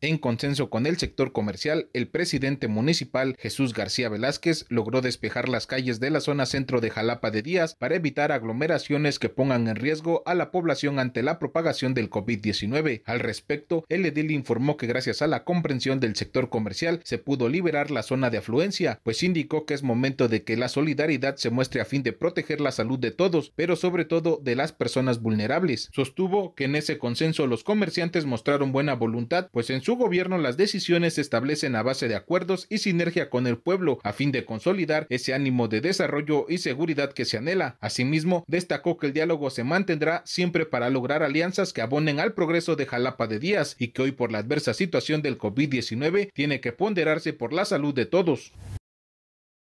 En consenso con el sector comercial, el presidente municipal Jesús García Velázquez logró despejar las calles de la zona centro de Jalapa de Díaz para evitar aglomeraciones que pongan en riesgo a la población ante la propagación del COVID-19. Al respecto, el edil informó que gracias a la comprensión del sector comercial se pudo liberar la zona de afluencia, pues indicó que es momento de que la solidaridad se muestre a fin de proteger la salud de todos, pero sobre todo de las personas vulnerables. Sostuvo que en ese consenso los comerciantes mostraron buena voluntad, pues en su gobierno las decisiones se establecen a base de acuerdos y sinergia con el pueblo a fin de consolidar ese ánimo de desarrollo y seguridad que se anhela. Asimismo, destacó que el diálogo se mantendrá siempre para lograr alianzas que abonen al progreso de Jalapa de Díaz y que hoy por la adversa situación del COVID-19 tiene que ponderarse por la salud de todos.